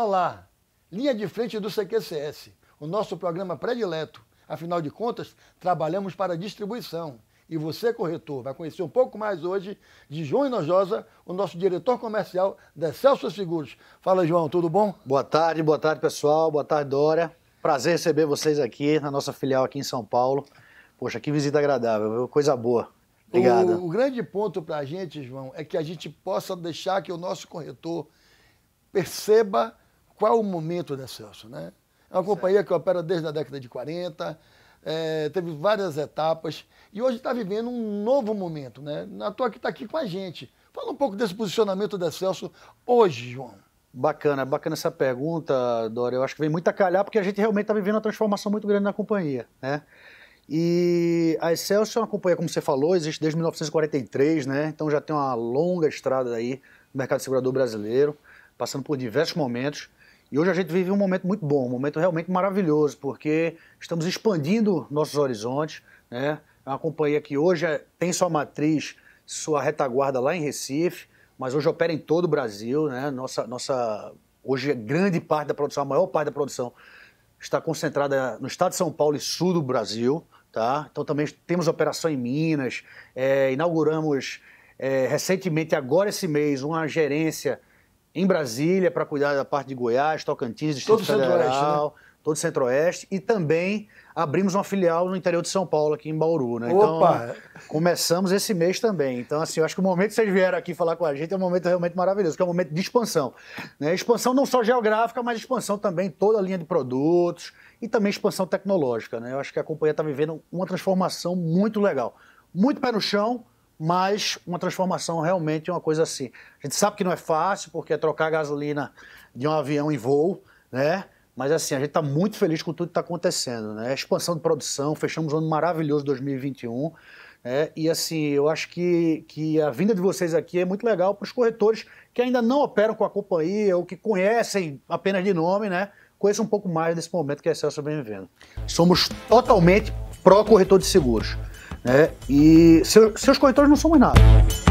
Olá, linha de frente do CQCS, o nosso programa predileto. Afinal de contas, trabalhamos para distribuição. E você, corretor, vai conhecer um pouco mais hoje de João Inojosa, o nosso diretor comercial da Celso Seguros. Fala, João, tudo bom? Boa tarde, boa tarde, pessoal. Boa tarde, Dora. Prazer receber vocês aqui na nossa filial aqui em São Paulo. Poxa, que visita agradável, coisa boa. Obrigado. O, o grande ponto para a gente, João, é que a gente possa deixar que o nosso corretor perceba qual o momento da né, Celso, né? É uma companhia que opera desde a década de 40, é, teve várias etapas e hoje está vivendo um novo momento, né? Na toa que está aqui com a gente. Fala um pouco desse posicionamento da Celso hoje, João. Bacana, bacana essa pergunta, Dora. Eu acho que vem muito a calhar porque a gente realmente está vivendo uma transformação muito grande na companhia, né? E a Celso é uma companhia, como você falou, existe desde 1943, né? Então já tem uma longa estrada aí no mercado segurador brasileiro, passando por diversos momentos. E hoje a gente vive um momento muito bom, um momento realmente maravilhoso, porque estamos expandindo nossos horizontes. Né? É uma companhia que hoje é, tem sua matriz, sua retaguarda lá em Recife, mas hoje opera em todo o Brasil. Né? Nossa, nossa, hoje é grande parte da produção, a maior parte da produção está concentrada no estado de São Paulo e sul do Brasil. Tá? Então também temos operação em Minas, é, inauguramos é, recentemente, agora esse mês, uma gerência em Brasília para cuidar da parte de Goiás, Tocantins, Distrito todo né? Federal, né? todo o Centro-Oeste e também abrimos uma filial no interior de São Paulo aqui em Bauru, né? Então, Opa. Então, começamos esse mês também. Então, assim, eu acho que o momento que vocês vieram aqui falar com a gente é um momento realmente maravilhoso, que é um momento de expansão, né? Expansão não só geográfica, mas expansão também toda a linha de produtos e também expansão tecnológica, né? Eu acho que a companhia está vivendo uma transformação muito legal. Muito pé no chão, mas uma transformação realmente é uma coisa assim. A gente sabe que não é fácil, porque é trocar gasolina de um avião em voo, né? Mas assim, a gente está muito feliz com tudo que está acontecendo, né? expansão de produção, fechamos um ano maravilhoso 2021. né? e assim, eu acho que, que a vinda de vocês aqui é muito legal para os corretores que ainda não operam com a companhia ou que conhecem apenas de nome, né? Conheça um pouco mais desse momento que é Celso sobrevivendo. Somos totalmente pró-corretor de seguros né? E seus corretores não são mais nada.